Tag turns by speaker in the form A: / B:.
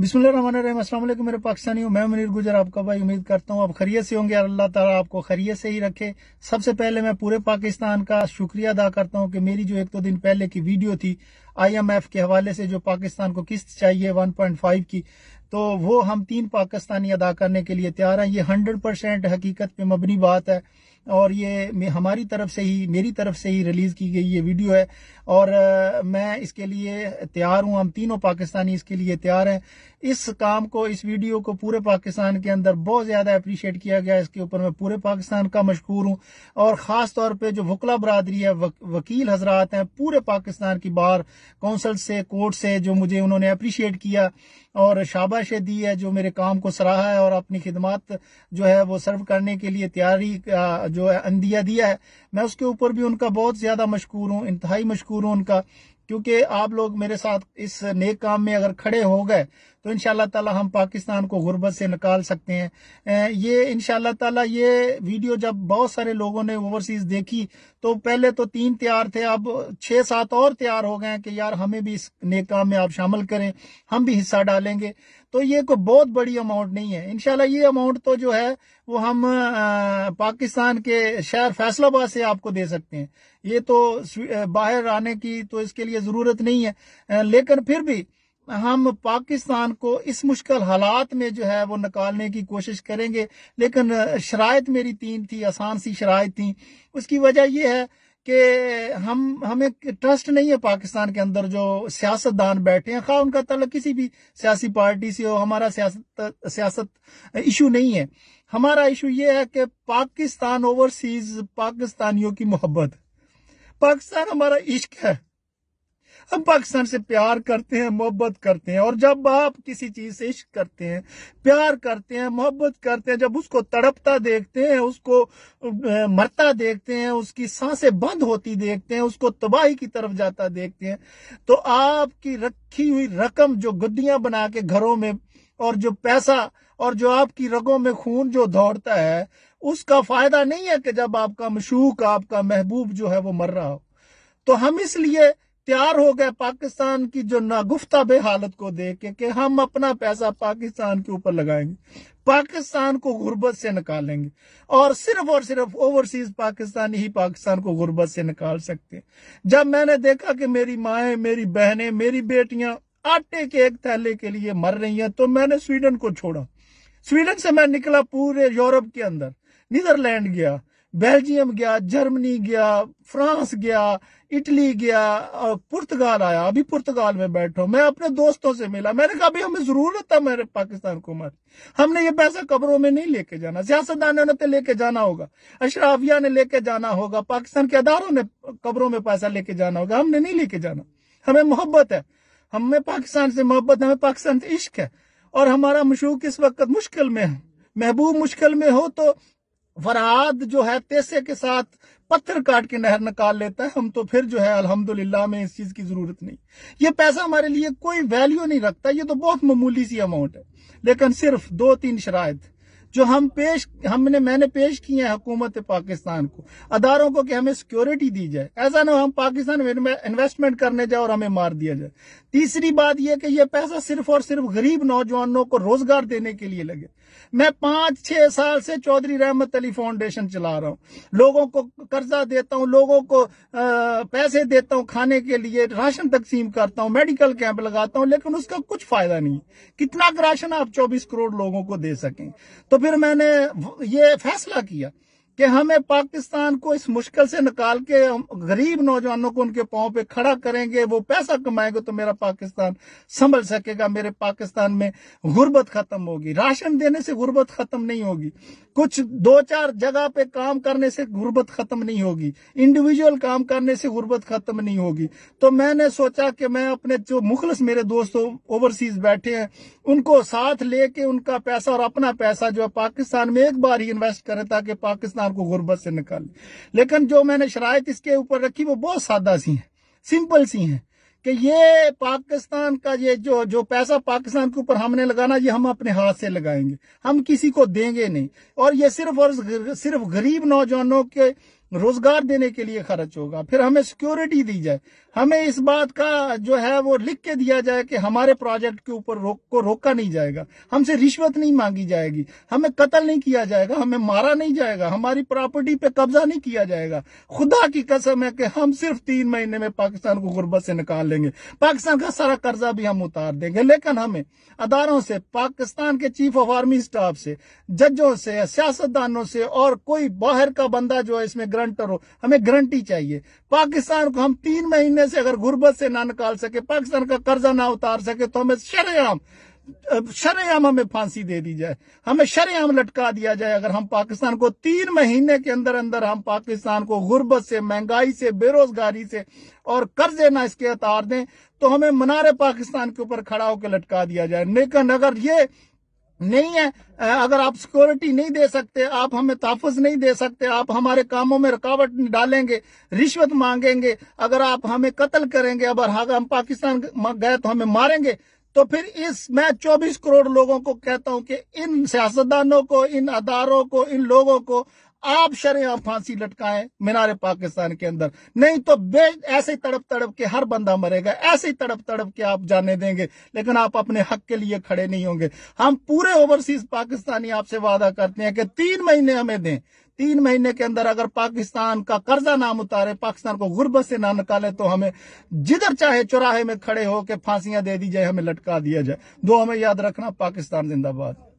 A: बिस्मिल असलम मेरे पाकिस्तानी हूँ मैं मनीर गुजर आपका भाई उम्मीद करता हूँ आप खरीत से होंगे अल्लाह ताला आपको खरीत से ही रखे सबसे पहले मैं पूरे पाकिस्तान का शुक्रिया अदा करता हूँ कि मेरी जो एक दो तो दिन पहले की वीडियो थी आईएमएफ के हवाले से जो पाकिस्तान को किस्त चाहिए 1.5 की तो वो हम तीन पाकिस्तानी अदा करने के लिए तैयार हैं ये हंड्रेड परसेंट हकीकत पे मबनी बात है और ये हमारी तरफ से ही मेरी तरफ से ही रिलीज की गई ये वीडियो है और मैं इसके लिए तैयार हूँ हम तीनों पाकिस्तानी इसके लिए तैयार हैं इस काम को इस वीडियो को पूरे पाकिस्तान के अंदर बहुत ज्यादा अप्रिशिएट किया गया इसके ऊपर मैं पूरे पाकिस्तान का मशहूर हूँ और खास तौर पर जो वकला बरदरी है वक, वकील हजरात हैं पूरे पाकिस्तान की बार काउंसिल से कोर्ट से जो मुझे उन्होंने अप्रिशिएट किया और शाबाश दी है जो मेरे काम को सराहा है और अपनी खिदमत जो है वो सर्व करने के लिए तैयारी जो जो है अंदिया दिया है मैं उसके ऊपर भी उनका बहुत ज्यादा मशहूर हूँ इंतहाई मशहूर हूँ उनका क्योंकि आप लोग मेरे साथ इस नेक काम में अगर खड़े हो गए तो इन तला हम पाकिस्तान को गुर्बत से निकाल सकते हैं ये इन तला ये वीडियो जब बहुत सारे लोगों ने ओवरसीज देखी तो पहले तो तीन तैयार थे अब छह सात और तैयार हो गए कि यार हमें भी इस नेक काम में आप शामिल करें हम भी हिस्सा डालेंगे तो ये कोई बहुत बड़ी अमाउंट नहीं है इनशाला ये अमाउंट तो जो है वो हम पाकिस्तान के शहर फैसलाबाद से आपको दे सकते हैं ये तो बाहर आने की तो इसके लिए ज़रूरत नहीं है लेकिन फिर भी हम पाकिस्तान को इस मुश्किल हालात में जो है वो निकालने की कोशिश करेंगे लेकिन शराय मेरी तीन थी आसान सी शराय थी उसकी वजह यह है कि हम हमें ट्रस्ट नहीं है पाकिस्तान के अंदर जो सियासतदान बैठे हैं खा उनका तल्लक किसी भी सियासी पार्टी से हो हमारा सियासत सियासत इशू नहीं है हमारा इशू ये है कि पाकिस्तान ओवरसीज पाकिस्तानियों की मोहब्बत पाकिस्तान हमारा इश्क है हम पाकिस्तान से प्यार करते हैं मोहब्बत करते हैं और जब आप किसी चीज से इश्क करते हैं प्यार करते हैं मोहब्बत करते हैं जब उसको तड़पता देखते हैं उसको मरता देखते हैं उसकी सांसें बंद होती देखते हैं उसको तबाही की तरफ जाता देखते हैं तो आपकी रखी हुई रकम जो गुद्दियां बना के घरों में और जो पैसा और जो आपकी रगों में खून जो दौड़ता है उसका फायदा नहीं है कि जब आपका मशूक आपका महबूब जो है वो मर रहा हो तो हम इसलिए तैयार हो गए पाकिस्तान की जो नागुफ्ता बे हालत को देख के कि हम अपना पैसा पाकिस्तान के ऊपर लगाएंगे पाकिस्तान को गुर्बत से निकालेंगे और सिर्फ और सिर्फ ओवरसीज पाकिस्तान ही पाकिस्तान को गुर्बत से निकाल सकते हैं जब मैंने देखा कि मेरी माए मेरी बहनें मेरी बेटियां आटे के एक थैले के लिए मर रही हैं तो मैंने स्वीडन को छोड़ा स्वीडन से मैं निकला पूरे यूरोप के अंदर नीदरलैंड गया बेल्जियम गया जर्मनी गया फ्रांस गया इटली गया और पुर्तगाल आया अभी पुर्तगाल में बैठो मैं अपने दोस्तों से मिला मैंने कहा अभी हमें जरूरत है मेरे पाकिस्तान को मार हमने ये पैसा कब्रों में नहीं लेके जाना सियासतदानों ने तो लेके जाना होगा अशराफिया ने लेके जाना होगा पाकिस्तान के अदारों ने कब्रों में पैसा लेके जाना होगा हमने नहीं लेके जाना हमें मोहब्बत है हमें पाकिस्तान से मोहब्बत हमें पाकिस्तान से इश्क है और हमारा मशूक इस वक्त मुश्किल में है महबूब मुश्किल में हो तो वराद जो है पैसे के साथ पत्थर काट के नहर निकाल लेता है हम तो फिर जो है अल्हम्दुलिल्लाह में इस चीज की जरूरत नहीं ये पैसा हमारे लिए कोई वैल्यू नहीं रखता ये तो बहुत मामूली सी अमाउंट है लेकिन सिर्फ दो तीन शराय जो हम पेश हमने मैंने पेश की है हुकूमत पाकिस्तान को अदारों को कि हमें सिक्योरिटी दी जाए ऐसा ना हम पाकिस्तान में इन्वेस्टमेंट करने जाए और हमें मार दिया जाए तीसरी बात यह कि यह पैसा सिर्फ और सिर्फ गरीब नौजवानों को रोजगार देने के लिए लगे मैं पांच छह साल से चौधरी रहमत अली फाउंडेशन चला रहा हूं लोगों को कर्जा देता हूं लोगों को आ, पैसे देता हूं खाने के लिए राशन तकसीम करता हूं मेडिकल कैंप लगाता हूं लेकिन उसका कुछ फायदा नहीं कितना राशन आप चौबीस करोड़ लोगों को दे सकें तो फिर मैंने ये फैसला किया कि हमें पाकिस्तान को इस मुश्किल से निकाल के हम गरीब नौजवानों को उनके पाओ पे खड़ा करेंगे वो पैसा कमाएंगे तो मेरा पाकिस्तान संभल सकेगा मेरे पाकिस्तान में गुर्बत खत्म होगी राशन देने से गुर्बत खत्म नहीं होगी कुछ दो चार जगह पे काम करने से गुर्बत खत्म नहीं होगी इंडिविजुअल काम करने से गुर्बत खत्म नहीं होगी तो मैंने सोचा कि मैं अपने जो मुखलस मेरे दोस्त ओवरसीज बैठे हैं उनको साथ लेके उनका पैसा और अपना पैसा जो है पाकिस्तान में एक बार ही इन्वेस्ट करें ताकि पाकिस्तान को गुर्बत से निकाल लेकिन जो मैंने शराय इसके ऊपर रखी वो बहुत सादा सी है सिंपल सी है कि ये पाकिस्तान का ये जो जो पैसा पाकिस्तान के ऊपर हमने लगाना ये हम अपने हाथ से लगाएंगे हम किसी को देंगे नहीं और ये सिर्फ और सिर्फ गरीब नौजवानों के रोजगार देने के लिए खर्च होगा फिर हमें सिक्योरिटी दी जाए हमें इस बात का जो है वो लिख के दिया जाए कि हमारे प्रोजेक्ट के ऊपर रोक को रोका नहीं जाएगा हमसे रिश्वत नहीं मांगी जाएगी हमें कत्ल नहीं किया जाएगा हमें मारा नहीं जाएगा हमारी प्रॉपर्टी पे कब्जा नहीं किया जाएगा खुदा की कसम है कि हम सिर्फ तीन महीने में पाकिस्तान को गुर्बत से निकाल लेंगे पाकिस्तान का सारा कर्जा भी हम उतार देंगे लेकिन हमें अदारों से पाकिस्तान के चीफ ऑफ आर्मी स्टाफ से जजों से सियासतदानों से और कोई बाहर का बंदा जो है इसमें ग्रंटर हो हमें ग्रंटी चाहिए पाकिस्तान को हम तीन महीने से अगर गुर्बत से ना निकाल सके पाकिस्तान का कर्जा ना उतार सके तो हमें शरेआम शरेआम हमें फांसी दे दी जाए हमें शरेआम लटका दिया जाए अगर हम पाकिस्तान को तीन महीने के अंदर अंदर हम पाकिस्तान को गुर्बत से महंगाई से बेरोजगारी से और कर्जे ना इसके उतार दें तो हमें मनारे पाकिस्तान के ऊपर खड़ा होकर लटका दिया जाए लेकिन अगर ये नहीं है अगर आप सिक्योरिटी नहीं दे सकते आप हमें तहफ़ नहीं दे सकते आप हमारे कामों में रुकावट डालेंगे रिश्वत मांगेंगे अगर आप हमें कत्ल करेंगे अगर हम पाकिस्तान गए तो हमें मारेंगे तो फिर इस मैं 24 करोड़ लोगों को कहता हूं कि इन सियासतदानों को इन अदारों को इन लोगों को आप शरेआम फांसी लटकाएं मीनारे पाकिस्तान के अंदर नहीं तो बे ऐसे तड़प तड़प के हर बंदा मरेगा ऐसे ही तड़प तड़प के आप जाने देंगे लेकिन आप अपने हक के लिए खड़े नहीं होंगे हम पूरे ओवरसीज पाकिस्तानी आपसे वादा करते हैं कि तीन महीने हमें दें तीन महीने के अंदर अगर पाकिस्तान का कर्जा ना उतारे पाकिस्तान को गुर्बत से ना निकाले तो हमें जिधर चाहे चौराहे में खड़े होकर फांसियां दे दी जाए हमें लटका दिया जाए दो हमें याद रखना पाकिस्तान जिंदाबाद